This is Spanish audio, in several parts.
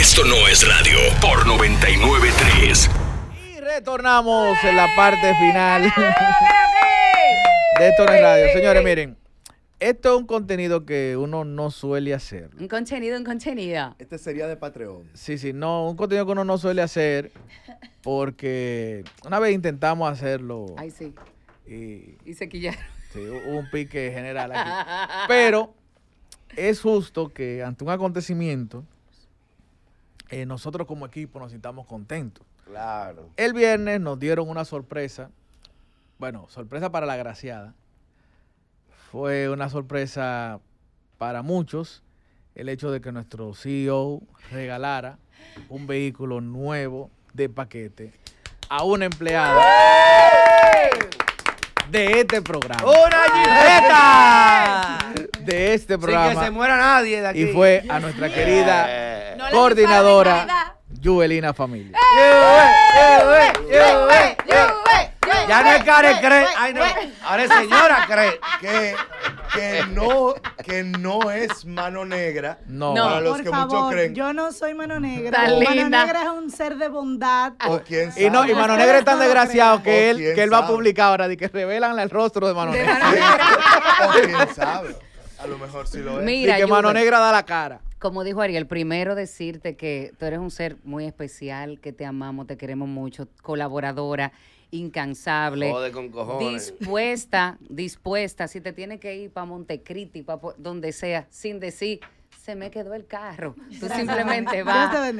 Esto no es radio por 993. Y retornamos en la parte final de Esto no es radio. Señores, miren. Esto es un contenido que uno no suele hacer. Un contenido, un contenido. Este sería de Patreon. Sí, sí, no, un contenido que uno no suele hacer porque una vez intentamos hacerlo. Ay, sí. Y, y se quillaron. Sí, hubo un pique general aquí. Pero es justo que ante un acontecimiento eh, nosotros como equipo nos sintamos contentos. Claro. El viernes nos dieron una sorpresa, bueno, sorpresa para la graciada. Fue una sorpresa para muchos el hecho de que nuestro CEO regalara un vehículo nuevo de paquete a una empleada de este programa. ¡Una gileta! De este programa. Sin que se muera nadie de aquí. Y fue a nuestra querida coordinadora Juvelina Familia. ¡Eh! ¡Eh! ¡Eh! Ya no es Care cree, ahora es señora cree que, que no que no es mano negra. No, para los por que favor, muchos creen. Yo no soy mano negra. mano negra es un ser de bondad. quién sabe. Y no, y mano negra es tan desgraciado que él que él va a publicar ahora de que revelan el rostro de mano negra. quién sabe. A lo mejor si lo es. Mira, y que mano negra da la cara. Como dijo Ariel, primero decirte que tú eres un ser muy especial, que te amamos, te queremos mucho, colaboradora, incansable, Joder dispuesta, dispuesta, si te tiene que ir para Montecriti, para donde sea, sin decir se me quedó el carro. Tú simplemente vas.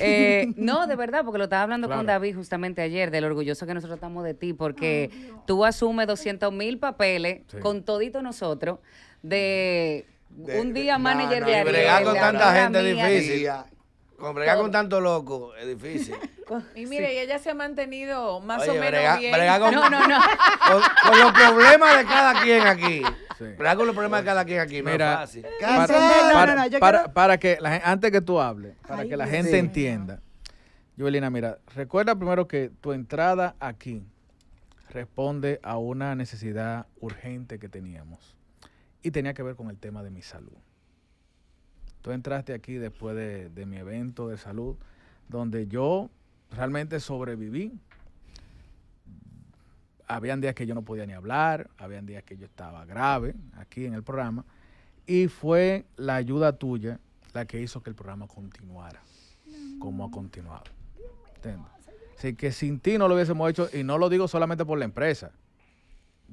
Eh, no, de verdad, porque lo estaba hablando con David justamente ayer, del orgulloso que nosotros estamos de ti, porque tú asumes 200 mil papeles con todito nosotros de un día manager de Ariel. Bregar con tanta gente es difícil. Con bregar con tanto loco es difícil. Y mire, ella se ha mantenido más o menos bien. con, no, no, no. Con, los problemas de cada quien aquí. Sí. con los problemas de cada quien aquí. Mira, para, que antes que tú hables, para que la gente entienda. Joelina, mira, recuerda primero que tu entrada aquí responde a una necesidad urgente que teníamos y tenía que ver con el tema de mi salud. Tú entraste aquí después de, mi evento de salud, donde yo realmente sobreviví. Habían días que yo no podía ni hablar, habían días que yo estaba grave aquí en el programa, y fue la ayuda tuya la que hizo que el programa continuara como ha continuado. Así que sin ti no lo hubiésemos hecho, y no lo digo solamente por la empresa,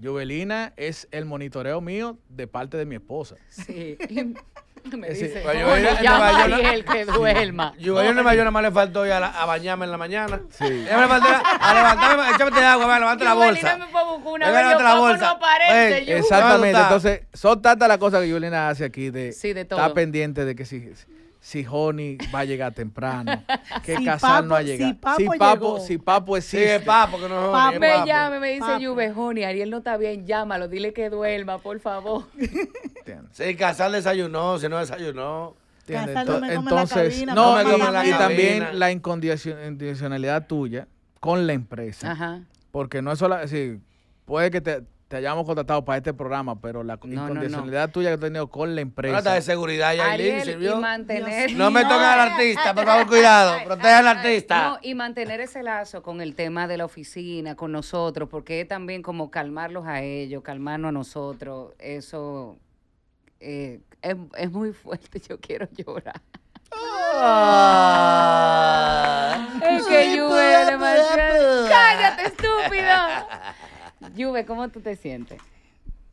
Jovelina es el monitoreo mío de parte de mi esposa. Sí. Me sí. dice, pues yo voy a, que duerma. Sí. Yo voy nada más le faltó a, a bañarme en la mañana. Sí. Ella me faltó a, levantarme, échame agua, me levanta la bolsa. me fue una bolsa. no parece, Exactamente, entonces son tantas las cosas que Jubelina hace aquí de, sí, de todo. está pendiente de que sí si Honey va a llegar temprano, que Casal no ha llegado. Si Papo, si Papo, llegó. Si papo existe. Sí, Papo, que no papo, me llame, me dice Juve, Johnny, Ariel no está bien, llámalo, dile que duerma, por favor. si Casal desayunó, si no desayunó. Casal no me Entonces, la cabina, no, me come y, la y también la incondicionalidad tuya con la empresa. Ajá. Porque no es solo, decir, puede que te, te hayamos contratado para este programa, pero la incondicionalidad tuya que has tenido con la empresa. Trata de seguridad, ¿sirvió? No me toques al artista, por favor, cuidado, Proteja al artista. No, y mantener ese lazo con el tema de la oficina, con nosotros, porque es también como calmarlos a ellos, calmarnos a nosotros, eso eh, es, muy fuerte, yo quiero llorar. Ah. que llueve ¡Cállate, estúpido! Juve, ¿cómo tú te sientes?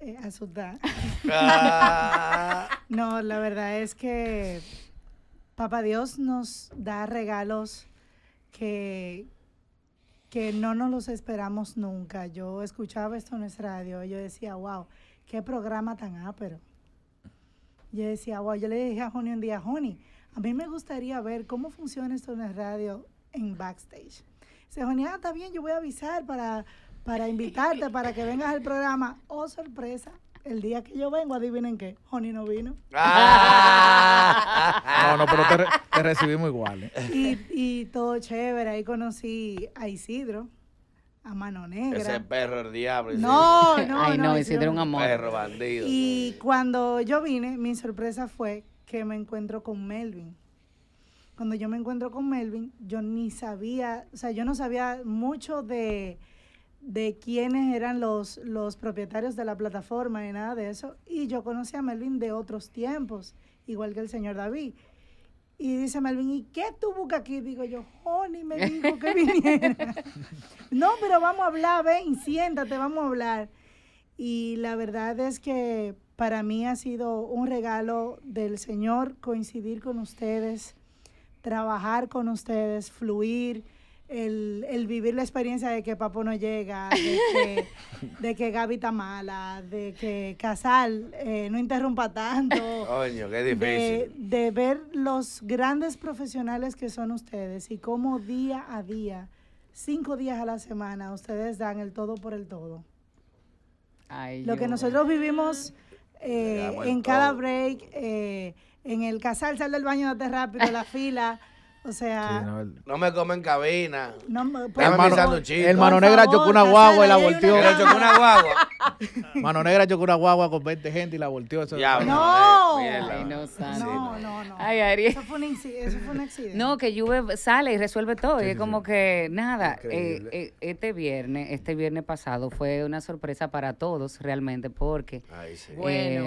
Eh, asustada. Ah. no, la verdad es que Papá Dios nos da regalos que, que no nos los esperamos nunca. Yo escuchaba esto en nuestra radio y yo decía, wow, qué programa tan ápero. Yo decía, wow, yo le dije a Joni un día, Joni, a mí me gustaría ver cómo funciona esto en la radio en backstage. Dice, Joni, ah, está bien, yo voy a avisar para para invitarte, para que vengas al programa. Oh, sorpresa. El día que yo vengo, adivinen qué, Johnny no vino. Ah. no, no, pero te, recibimos igual. ¿eh? Y, y todo chévere, ahí conocí a Isidro a mano negra. Ese perro el diablo. No, no, Ay, no, Isidro un amor. Perro bandido. Y cuando yo vine, mi sorpresa fue que me encuentro con Melvin. Cuando yo me encuentro con Melvin, yo ni sabía, o sea, yo no sabía mucho de de quiénes eran los, los propietarios de la plataforma y nada de eso. Y yo conocí a Melvin de otros tiempos, igual que el señor David. Y dice Melvin, ¿y qué tú que aquí? Digo yo, Joni me dijo que viniera. no, pero vamos a hablar, ven, siéntate, vamos a hablar. Y la verdad es que para mí ha sido un regalo del Señor coincidir con ustedes, trabajar con ustedes, fluir el, el, vivir la experiencia de que Papo no llega, de que, de Gaby está mala, de que Casal eh, no interrumpa tanto. De, ver los grandes profesionales que son ustedes y cómo día a día, cinco días a la semana, ustedes dan el todo por el todo. Lo que nosotros vivimos eh, en cada break, eh, en el Casal, sal del baño, date rápido, la fila. O sea, no, me comen cabina. No, me, pues, el, mano, el negra chocó una guagua y la volteó. chocó una guagua. Mano Negra chocó una guagua con 20 gente y la volteó. Eso eh, no. no, no, Eso fue, un accidente. No, que Juve sale y resuelve todo. y es como que, nada, eh, eh, este viernes, este viernes pasado fue una sorpresa para todos realmente porque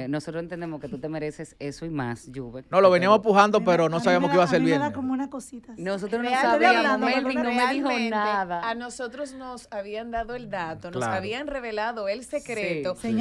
nosotros entendemos que tú te mereces eso y más, Juve. No, lo veníamos pujando, pero no sabíamos que iba a ser bien. Nosotros no sabíamos, no me dijo nada. A nosotros nos habían dado el dato, nos habían revelado el secreto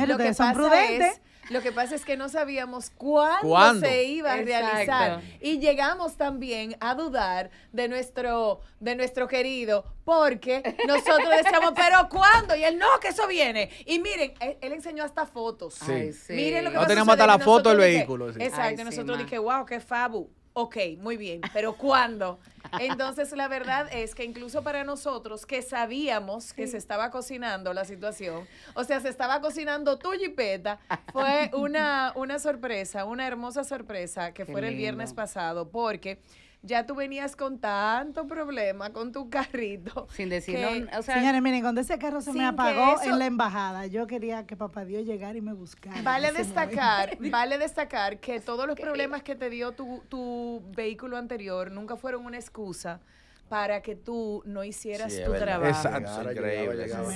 lo que son prudentes. lo que pasa es que no sabíamos cuándo, se iba a realizar y llegamos también a dudar de nuestro de nuestro querido porque nosotros decíamos, pero ¿cuándo? Y él, no, que eso viene. Y miren, él, enseñó hasta fotos. Sí. Miren lo que No tenemos hasta la foto del vehículo. Exacto, nosotros dije, wow, qué fabu. Ok, muy bien, pero ¿cuándo? Entonces, la verdad es que incluso para nosotros que sabíamos que se estaba cocinando la situación, o sea, se estaba cocinando tu jipeta, fue una, una sorpresa, una hermosa sorpresa que fuera fue el viernes pasado, porque ya tú venías con tanto problema con tu carrito. Sin decirlo, señores, miren, cuando ese carro se me apagó en la embajada, yo quería que papá Dios llegara y me buscara. Vale destacar, vale destacar que todos los problemas que te dio tu, tu vehículo anterior nunca fueron una excusa para que tú no hicieras tu trabajo.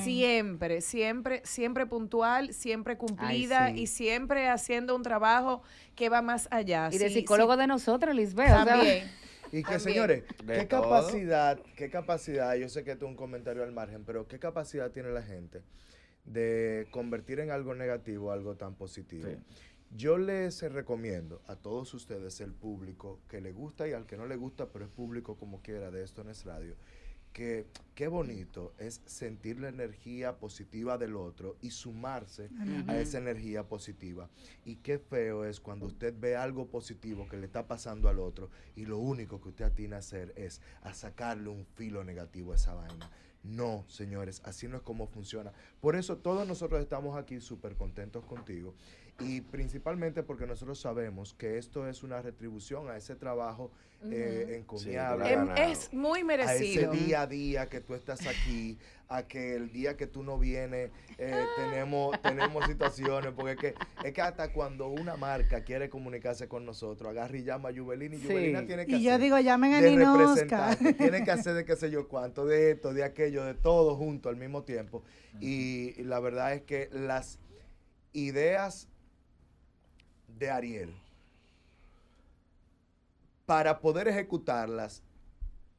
Siempre, siempre, siempre puntual, siempre cumplida y siempre haciendo un trabajo que va más allá. Y de psicólogo de nosotros, Lisbeth. También. Y que, señores, ¿qué capacidad, qué capacidad, yo sé que tú un comentario al margen, pero qué capacidad tiene la gente de convertir en algo negativo algo tan positivo? Yo les recomiendo a todos ustedes, el público que le gusta y al que no le gusta, pero es público como quiera de esto en es radio, que qué bonito es sentir la energía positiva del otro y sumarse a esa energía positiva. Y qué feo es cuando usted ve algo positivo que le está pasando al otro y lo único que usted tiene a hacer es a sacarle un filo negativo a esa vaina. No, señores, así no es como funciona. Por eso todos nosotros estamos aquí súper contentos contigo y principalmente porque nosotros sabemos que esto es una retribución a ese trabajo eh, encomiable. es muy merecido. A ese día a día que tú estás aquí, a que el día que tú no vienes eh, tenemos, tenemos situaciones, porque es que, hasta cuando una marca quiere comunicarse con nosotros, agarra y llama a Jubelina y tiene que y hacer. yo digo, Tiene que hacer de qué sé yo cuánto, de esto, de aquello, de todo junto al mismo tiempo. y la verdad es que las ideas de Ariel, para poder ejecutarlas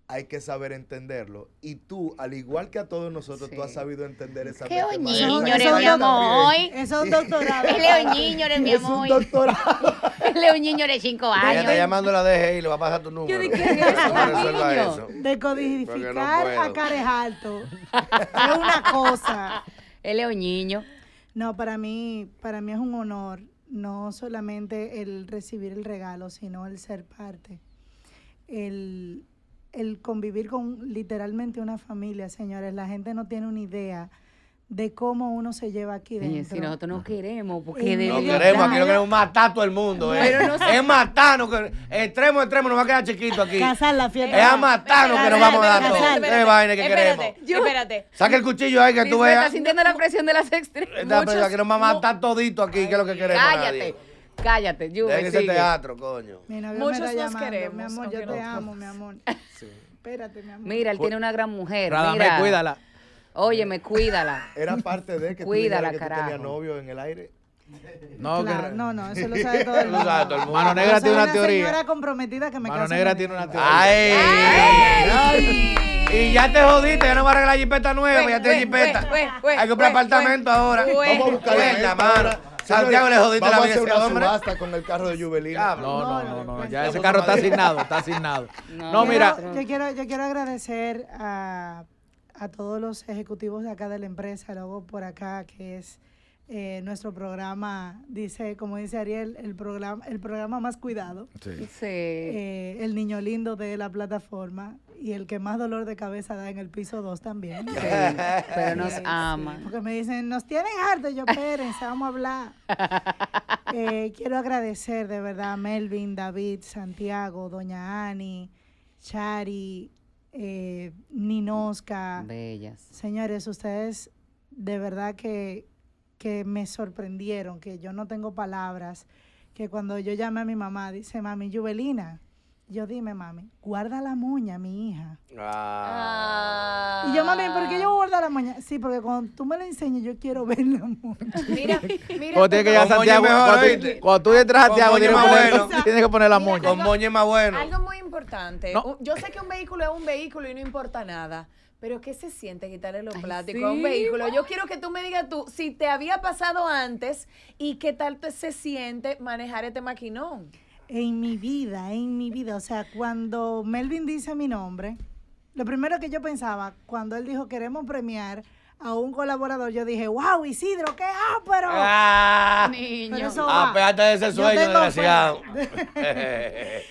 hay que saber entenderlo. Y tú, al igual que a todos nosotros, tú has sabido entender esa ¿Qué niño eres, mi amor? Es un doctorado. Es niño, eres, mi amor. Es un doctorado. Leo niño eres cinco años. Ella está llamando la DG y le va a pasar tu número. ¿qué eso? De codificar a cares alto. es una cosa. Es niño. No, para mí, para mí es un honor no solamente el recibir el regalo, sino el ser parte, el, el convivir con literalmente una familia, señores. La gente no tiene una idea de cómo uno se lleva aquí dentro. Sí, si nosotros no queremos, porque de No queremos, aquí no queremos matar a todo el mundo. Eh. Es matarnos, que... extremo, extremo, nos va a quedar chiquito aquí. Casar la fiesta. Es a que nos vamos a dar todo. Espérate, vaina que queremos. Espérate. Saca el cuchillo ahí que tú veas. Estás sintiendo la presión de las extremas. Eh, Muchos... que nos va a matar todito aquí, que es lo que queremos. Cállate. Cállate, Juve, En ese teatro, coño. Muchos nos queremos. Mi amor, yo te amo, mi amor. Espérate, mi amor. Mira, él tiene una gran mujer. Mira, cuídala. Óyeme, cuídala. Era parte de que cuídala, tú tenías novio en el aire. No, no, no, eso lo sabe todo el mundo. Mano Negra tiene una, una teoría. Señora comprometida que me Mano Negra tiene una teoría. Ay, ay, y ya te jodiste, ya no va a arreglar jipeta nueva, ya te jipeta. Hay que comprar apartamento ahora. Vamos a buscar la mano. Santiago le jodiste la vida a hacer con el carro de Juvelín. No, no, no, no, ya ese carro está asignado, está asignado. No, mira. Yo quiero, yo quiero agradecer a a todos los ejecutivos de acá de la empresa, luego por acá, que es eh, nuestro programa, dice, como dice Ariel, el programa, el programa más cuidado. Sí. Eh, el niño lindo de la plataforma y el que más dolor de cabeza da en el piso 2 también. pero nos ama. Porque me dicen, nos tienen harto, yo, vamos a hablar. Eh, quiero agradecer de verdad a Melvin, David, Santiago, Doña Ani, Chari, eh, Ninosca. Señores, ustedes de verdad que, que me sorprendieron, que yo no tengo palabras, que cuando yo llamé a mi mamá, dice, mami, Jubelina, yo dime, mami, guarda la moña, mi hija. Ah. Y yo, mami, ¿por qué yo voy a guardar la moña? Sí, porque cuando tú me la enseñes, yo quiero ver la moña. Mira, mira. Cuando tienes que a Santiago, cuando, cuando, tú entras a Santiago, tienes, que poner la moña. Con moña es más bueno. Algo muy importante. Yo sé que un vehículo es un vehículo y no importa nada. Pero ¿qué se siente quitarle los plásticos a un vehículo? Yo quiero que tú me digas tú si te había pasado antes y qué tal se siente manejar este maquinón en mi vida, en mi vida. O sea, cuando Melvin dice mi nombre, lo primero que yo pensaba, cuando él dijo queremos premiar a un colaborador, yo dije, wow, Isidro, qué Ah, Pero de ah, ese sueño, desgraciado.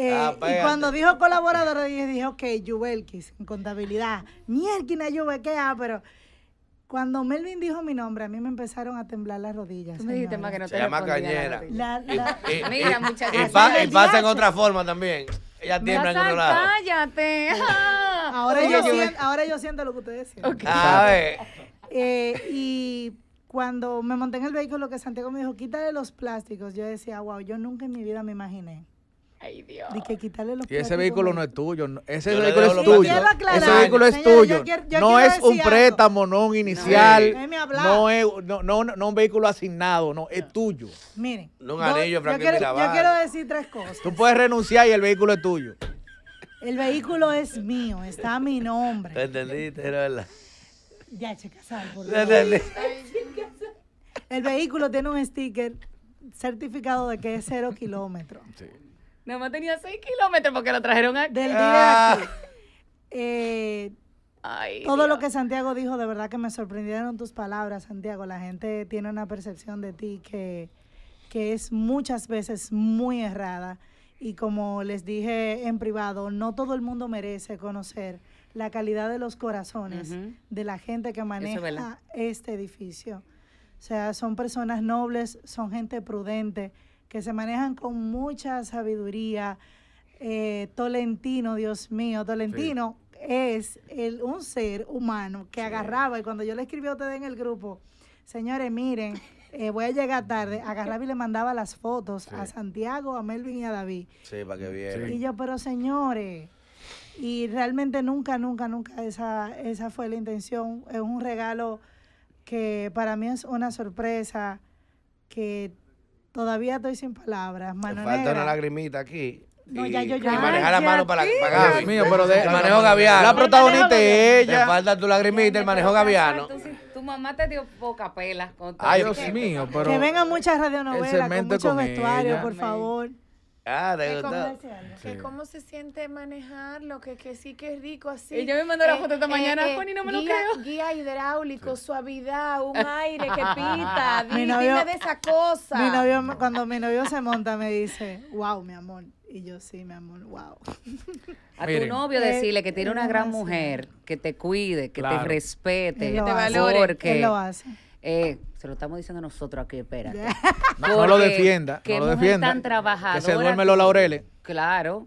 Eh, ah, y cuando dijo colaborador, dije, ok, Yubelkis, en contabilidad. Mierkina Jubel, qué áspero. pero cuando Melvin dijo mi nombre, a mí me empezaron a temblar las rodillas. me dijiste más que no te Se llama Cañera. Y, eh, eh, Mira, eh, muchachos. Y, pasa en otra forma también. Ella tiembla en otro lado. Cállate. Ah, ahora, yo siento, ahora yo lo que ustedes sienten. Okay. A ah, ver. y cuando me monté en el vehículo que Santiago me dijo, quítale los plásticos, yo decía, wow, yo nunca en mi vida me imaginé Ay, Dios. que quitarle los y ese vehículo no es tuyo. Ese vehículo es tuyo. Ese vehículo es tuyo. no es un préstamo, no un inicial. No, es, no, no, no, un vehículo asignado, no, es tuyo. Miren. No un anillo, yo, quiero, yo quiero decir tres cosas. Tú puedes renunciar y el vehículo es tuyo. El vehículo es mío, está a mi nombre. ¿Te entendiste? Era verdad. Ya, por El vehículo tiene un sticker certificado de que es cero kilómetros. Sí. Nada más tenía seis kilómetros porque lo trajeron aquí. Del día ah. eh, todo lo que Santiago dijo, de verdad que me sorprendieron tus palabras, Santiago. La gente tiene una percepción de ti que, es muchas veces muy errada. Y como les dije en privado, no todo el mundo merece conocer la calidad de los corazones de la gente que maneja este edificio. O sea, son personas nobles, son gente prudente, que se manejan con mucha sabiduría. Eh, Tolentino, Dios mío, Tolentino es el, un ser humano que agarraba, y cuando yo le escribí a ustedes en el grupo, señores, miren, eh, voy a llegar tarde, agarraba y le mandaba las fotos a Santiago, a Melvin y a David. Sí, para que vieran. Y yo, pero señores, y realmente nunca, nunca, nunca esa, esa fue la intención, es un regalo que para mí es una sorpresa que Todavía estoy sin palabras. Mano falta una lagrimita aquí. No, y, ya yo ya. Y manejar la mano para, para Dios mío, pero de manejo gaviano. La protagonista es ella. Te falta tu lagrimita, el manejo gaviano. Tu mamá te dio poca pela. Ay, Dios mío, pero. Que vengan muchas radionovelas con muchos vestuarios, por favor. Ah, cómo se siente manejarlo, que, que sí que es rico así. Ella me mandó la eh, foto esta eh, mañana, eh, no me guía, creo. Guía hidráulico, suavidad, un aire que pita. dime de esa cosa. cuando mi novio se monta me dice, wow, mi amor. Y yo, sí, mi amor, wow. A tu novio decirle que tiene una gran mujer, que te cuide, que te respete, que te valore. Porque... lo hace. Eh, se lo estamos diciendo nosotros aquí, espera no, lo defienda. Que no lo Tan que se duermen los laureles. Claro.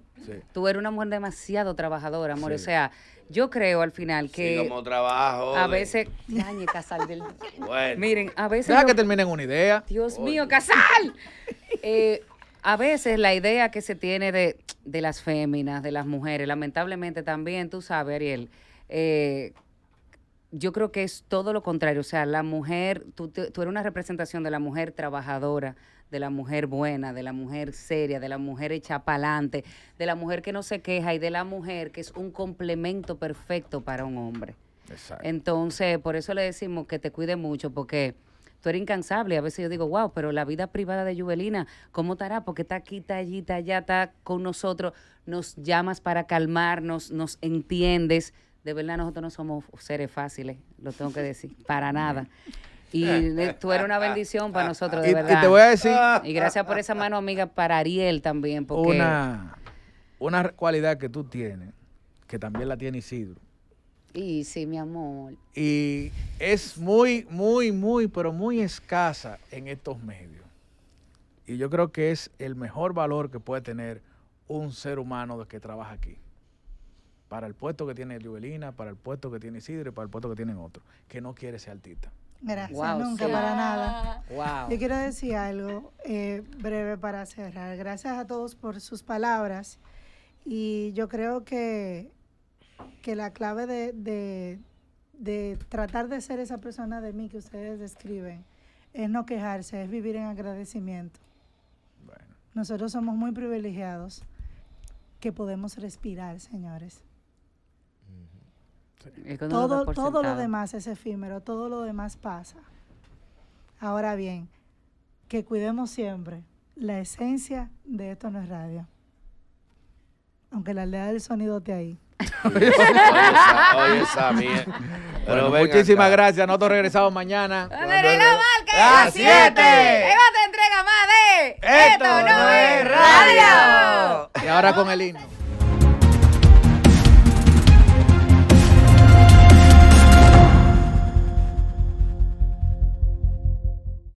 Tú eres una mujer demasiado trabajadora, amor. O sea, yo creo al final que. Sí, como trabajo. A veces. Casal del. Bueno. Miren, a veces. que terminen una idea. Dios mío, Casal. Eh, a veces la idea que se tiene de, de, las féminas, de las mujeres, lamentablemente también, tú sabes, Ariel, eh, yo creo que es todo lo contrario. O sea, la mujer, tú, eres una representación de la mujer trabajadora, de la mujer buena, de la mujer seria, de la mujer hecha pa'lante, de la mujer que no se queja y de la mujer que es un complemento perfecto para un hombre. Exacto. Entonces, por eso le decimos que te cuide mucho, porque tú eres incansable. A veces yo digo, wow, pero la vida privada de Juvelina, ¿cómo estará? Porque está aquí, está allí, está allá, está con nosotros, nos llamas para calmarnos, nos entiendes de verdad nosotros no somos seres fáciles, lo tengo que decir, para nada. Y tú eres una bendición para nosotros, de verdad. Y, te voy a decir. Y gracias por esa mano amiga para Ariel también. Porque... Una, una cualidad que tú tienes, que también la tiene Isidro. Y sí, mi amor. Y es muy, muy, muy, pero muy escasa en estos medios. Y yo creo que es el mejor valor que puede tener un ser humano que trabaja aquí para el puesto que tiene Juvelina, para el puesto que tiene Sidre, para el puesto que tienen otros, que no quiere ser artista. Gracias, nunca para nada. Wow. Yo quiero decir algo eh, breve para cerrar. Gracias a todos por sus palabras y yo creo que, que la clave de, tratar de ser esa persona de mí que ustedes describen es no quejarse, es vivir en agradecimiento. Nosotros somos muy privilegiados que podemos respirar, señores. Todo, todo lo demás es efímero, todo lo demás pasa. Ahora bien, que cuidemos siempre la esencia de esto no es radio. Aunque la aldea del sonido esté ahí. Pero muchísimas gracias. Nosotros regresamos mañana. 7. ¡Ah, Eva te entrega más de Esto, no, es radio. Y ahora con el himno.